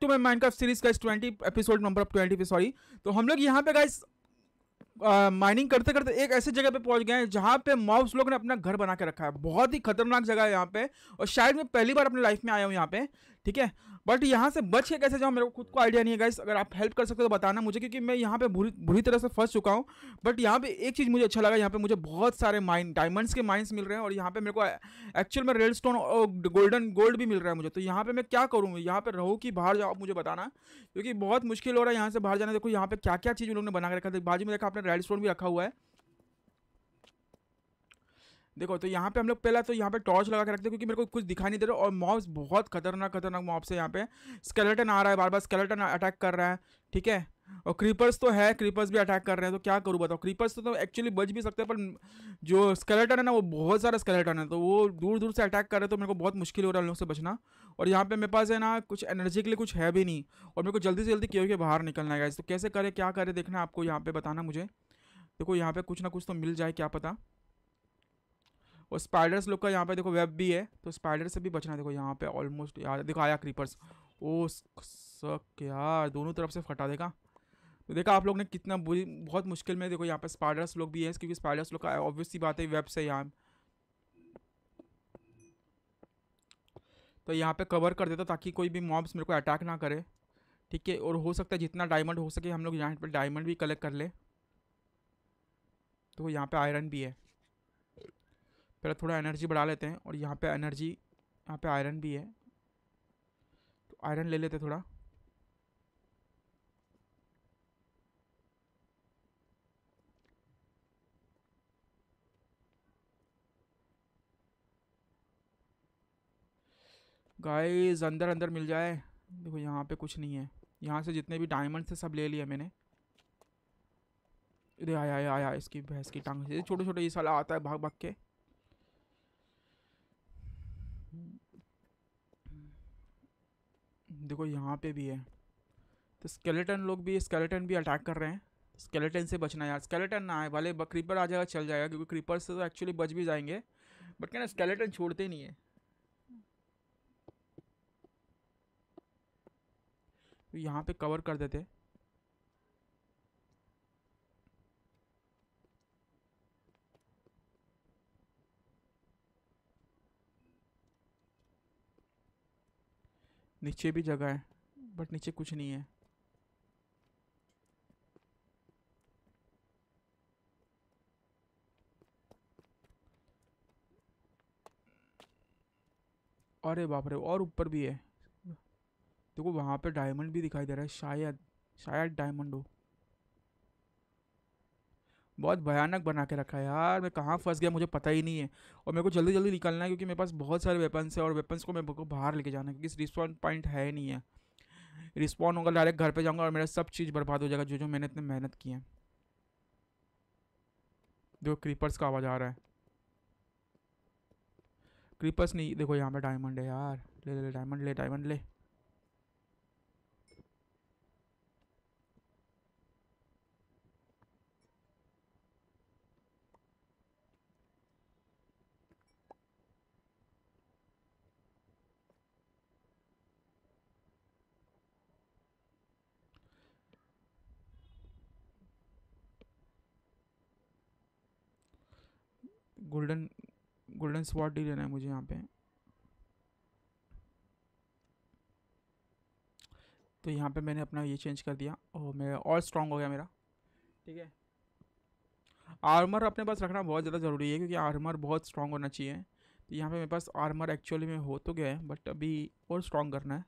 To my mind काफ series का twenty episode number of twenty sorry तो हम लोग यहाँ पे गाइस माइनिंग uh, करते करते एक ऐसे जगह पे पहुंच गए हैं जहाँ पे मॉब्स लोग ने अपना घर बना के रखा है बहुत ही खतरनाक जगह है यहाँ पे और शायद मैं पहली बार अपने लाइफ में आया हूँ यहाँ पे ठीक है बट यहाँ से बच के कैसे जाओ मेरे को खुद को आइडिया नहीं है गाइस अगर आप हेल्प कर सकते हो तो बताना मुझे क्योंकि मैं यहाँ पे बुरी बुरी तरह से फंस चुका हूँ बट यहाँ पे एक चीज़ मुझे अच्छा लगा यहाँ पे मुझे बहुत सारे माइन डायमंड्स के माइंस मिल रहे हैं और यहाँ पे मेरे को एक्चुअल में रेड स्टोन और गोल्डन गोल्ड भी मिल रहा है मुझे तो यहाँ पर मैं क्या करूँ यहाँ पर रहूँ कि बाहर जाओ मुझे बताना क्योंकि बहुत मुश्किल हो रहा है यहाँ से बाहर जाना देखो यहाँ पर क्या क्या चीज़ उन्होंने बना के रखा था बाजू में देखा आपने रेड स्टोन भी रखा हुआ है देखो तो यहाँ पे हम लोग पहला तो यहाँ पे टॉर्च लगा के रखते हैं क्योंकि मेरे को कुछ दिखाई नहीं दे रहा और मॉब्स बहुत खतरनाक खतरनाक मॉब्स है यहाँ पे स्केलेटन आ रहा है बार बार स्केलेटन अटैक कर रहा है ठीक है और क्रीपर्स तो है क्रीपर्स भी अटैक कर रहे हैं तो क्या करूँ बताओ क्रीपर्स तो, एक्चुअली तो बच भी सकते हैं पर जो स्केलेटन है ना वो बहुत सारा स्केलेटन है तो वो दूर दूर से अटैक कर रहे हैं तो मेरे को बहुत मुश्किल हो रहा है लोगों लोग से बचना और यहाँ पे मेरे पास है ना कुछ एनर्जी के लिए कुछ है भी नहीं और मेरे को जल्दी से जल्दी क्योंकि बाहर निकलना है तो कैसे करें क्या करें देखना आपको यहाँ पर बताना मुझे देखो यहाँ पर कुछ ना कुछ तो मिल जाए क्या पता और स्पाइडर्स लोग का यहाँ पे देखो वेब भी है तो स्पाइडर से भी बचना देखो यहाँ पे ऑलमोस्ट यार देखो आया क्रीपर्स ओ सक यार दोनों तरफ से फटा देखा तो देखा आप लोग ने कितना बुरी बहुत मुश्किल में देखो यहाँ पे स्पाइडर्स लोग भी हैं क्योंकि स्पाइडर्स लोग का ऑब्वियसली बात है वेब से यहाँ तो यहाँ पे कवर कर देता ताकि कोई भी मॉब्स मेरे को अटैक ना करे ठीक है और हो सकता है जितना डायमंड हो सके हम लोग यहाँ पर डायमंड भी कलेक्ट कर ले तो यहाँ पे आयरन भी है पहले थोड़ा एनर्जी बढ़ा लेते हैं और यहाँ पे एनर्जी यहाँ पे आयरन भी है तो आयरन ले लेते थोड़ा गाइस अंदर अंदर मिल जाए देखो यहाँ पे कुछ नहीं है यहाँ से जितने भी डायमंड थे सब ले लिए मैंने इधर आया आया आया इसकी भैंस की टांग से छोटे छोटे ये साला आता है भाग भाग के देखो यहाँ पे भी है तो स्केलेटन लोग भी स्केलेटन भी अटैक कर रहे हैं स्केलेटन से बचना यार स्केलेटन ना आए वाले क्रीपर आ जाएगा चल जाएगा क्योंकि क्रीपर से तो एक्चुअली बच भी जाएंगे बट क्या ना स्केलेटन छोड़ते नहीं है तो यहाँ पे कवर कर देते हैं नीचे भी जगह है बट नीचे कुछ नहीं है अरे बाप रे और ऊपर भी है देखो वहाँ पे डायमंड भी दिखाई दे रहा है शायद शायद डायमंड हो बहुत भयानक बना के रखा है यार मैं कहाँ फंस गया मुझे पता ही नहीं है और मेरे को जल्दी जल्दी निकलना है क्योंकि मेरे पास बहुत सारे वेपन्स हैं और वेपन्स को मेरे को बाहर लेके जाना है क्योंकि रिस्पॉन्ड पॉइंट है नहीं है रिस्पॉन्ड होगा डायरेक्ट घर पर जाऊँगा और मेरा सब चीज़ बर्बाद हो जाएगा जो जो मैंने इतनी मेहनत की है देखो क्रीपर्स का आवाज़ आ रहा है क्रीपर्स नहीं देखो यहाँ पर डायमंड है यार ले ले डायमंड ले डायमंड ले गोल्डन गोल्डन स्वाट ही लेना है मुझे यहाँ पे तो यहाँ पे मैंने अपना ये चेंज कर दिया और मेरा और स्ट्रॉन्ग हो गया मेरा ठीक है आर्मर अपने पास रखना बहुत ज़्यादा ज़रूरी है क्योंकि आर्मर बहुत स्ट्रॉन्ग होना चाहिए तो यहाँ पे मेरे पास आर्मर एक्चुअली में हो तो गया है बट अभी और स्ट्रॉन्ग करना है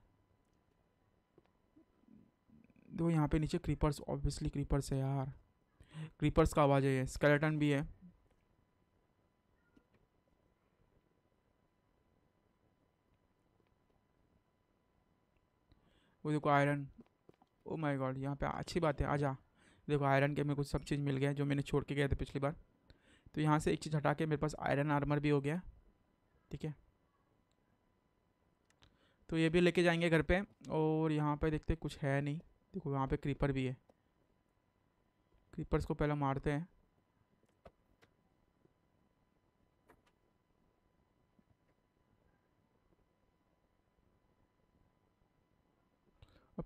देखो यहाँ पे नीचे क्रीपर्स ऑब्वियसली क्रीपर्स है यार क्रीपर्स का आवाज़ है स्केलेटन भी है वो देखो आयरन ओ माय गॉड यहाँ पे अच्छी बात है आ जा देखो आयरन के मेरे को सब चीज़ मिल गया जो मैंने छोड़ के गया था पिछली बार तो यहाँ से एक चीज़ हटा के मेरे पास आयरन आर्मर भी हो गया ठीक है तो ये भी लेके जाएंगे घर पे और यहाँ पे देखते कुछ है नहीं देखो यहाँ पे क्रीपर भी है क्रीपर्स को पहले मारते हैं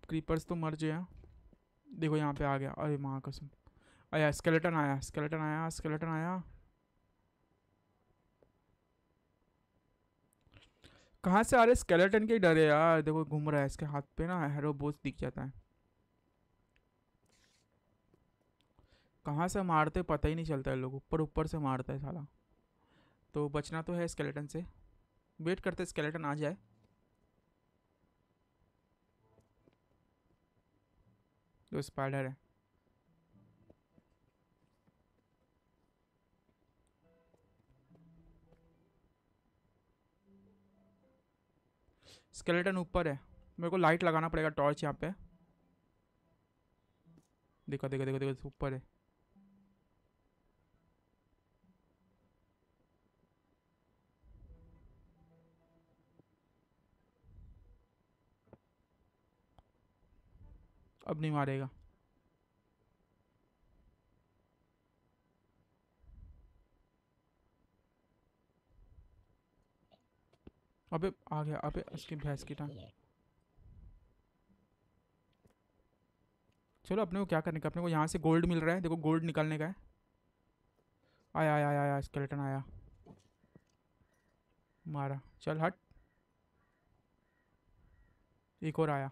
क्रीपर्स तो मर जाए हाँ। देखो यहाँ पे आ गया अरे माँ कसम आया स्केलेटन आया स्केलेटन आया स्केलेटन आया कहाँ से आ रहे स्केलेटन के डरे यार देखो घूम रहा है इसके हाथ पे ना हेरो बोझ दिख जाता है कहाँ से मारते पता ही नहीं चलता है लोग ऊपर ऊपर से मारता है साला तो बचना तो है स्केलेटन से वेट करते स्केलेटन आ जाए तो स्पाइडर है स्केलेटन ऊपर है मेरे को लाइट लगाना पड़ेगा टॉर्च यहाँ पे देखो देखो देखो देखो ऊपर है अब नहीं मारेगा अबे आ गया अबे उसकी भैंस की टांग चलो अपने को क्या करने का अपने को यहाँ से गोल्ड मिल रहा है देखो गोल्ड निकालने का है आया आया आया आया स्केलेटन आया मारा चल हट एक और आया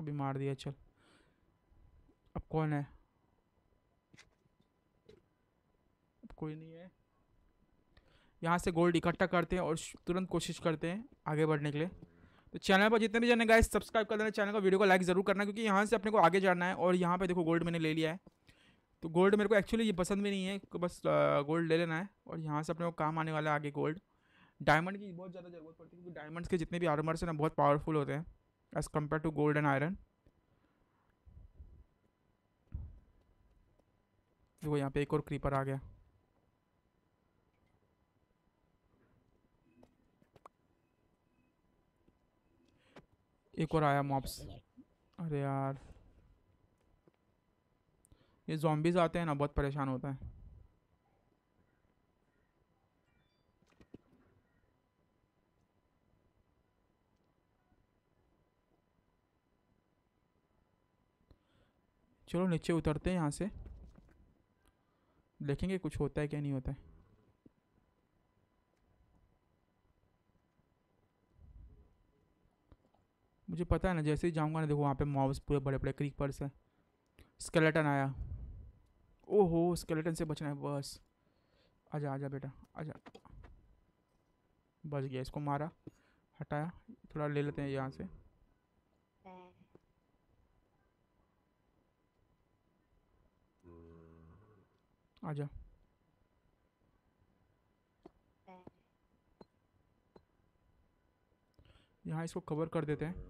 इसको भी मार दिया चल अब कौन है अब कोई नहीं है यहाँ से गोल्ड इकट्ठा करते हैं और तुरंत कोशिश करते हैं आगे बढ़ने के लिए तो चैनल पर जितने भी जाने गए सब्सक्राइब कर देना चैनल को वीडियो को लाइक ज़रूर करना क्योंकि यहाँ से अपने को आगे जाना है और यहाँ पे देखो गोल्ड मैंने ले लिया है तो गोल्ड मेरे को एक्चुअली ये पसंद भी नहीं है तो बस गोल्ड ले लेना है और यहाँ से अपने को काम आने वाला है आगे गोल्ड डायमंड की बहुत ज़्यादा ज़रूरत पड़ती है क्योंकि डायमंड्स के जितने भी आर्मर्स हैं ना बहुत पावरफुल होते हैं as compared to gold and iron देखो यहाँ पे एक और क्रीपर आ गया एक और आया मॉप्स अरे यार ये जॉम्बीज आते हैं ना बहुत परेशान होता है चलो नीचे उतरते हैं यहाँ से देखेंगे कुछ होता है क्या नहीं होता है मुझे पता है ना जैसे ही जाऊँगा ना देखो वहाँ पे मॉब्स पूरे बड़े बड़े पर्स हैं स्केलेटन आया ओहो स्केलेटन से बचना है बस आजा आजा बेटा आजा बच गया इसको मारा हटाया थोड़ा ले लेते हैं यहाँ से आजा यहाँ इसको कवर कर देते हैं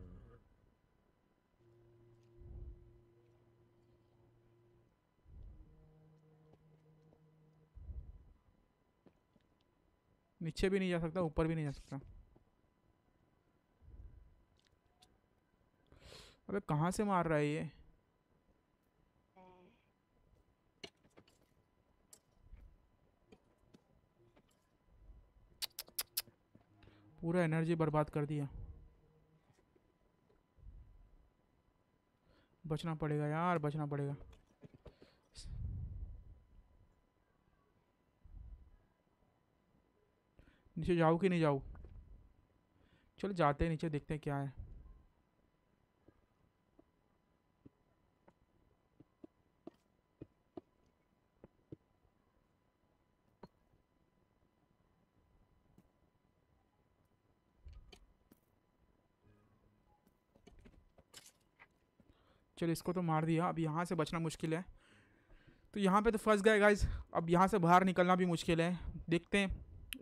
नीचे भी नहीं जा सकता ऊपर भी नहीं जा सकता अबे कहाँ से मार रहा है ये पूरा एनर्जी बर्बाद कर दिया बचना पड़ेगा यार बचना पड़ेगा नीचे जाओ कि नहीं जाओ चलो जाते हैं नीचे देखते हैं क्या है चलो इसको तो मार दिया अब यहाँ से बचना मुश्किल है तो यहाँ पे तो फंस गए गाइज अब यहाँ से बाहर निकलना भी मुश्किल है देखते हैं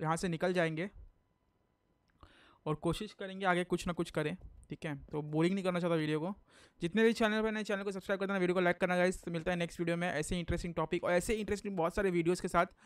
यहाँ से निकल जाएंगे और कोशिश करेंगे आगे कुछ ना कुछ करें ठीक है तो बोरिंग नहीं करना चाहता वीडियो को जितने भी चैनल पर नए चैनल को सब्सक्राइब करना वीडियो को लाइक करना गाइज़ तो मिलता है नेक्स्ट वीडियो में ऐसे इंटरेस्टिंग टॉपिक और ऐसे इंटरेस्टिंग बहुत सारे वीडियोज़ के साथ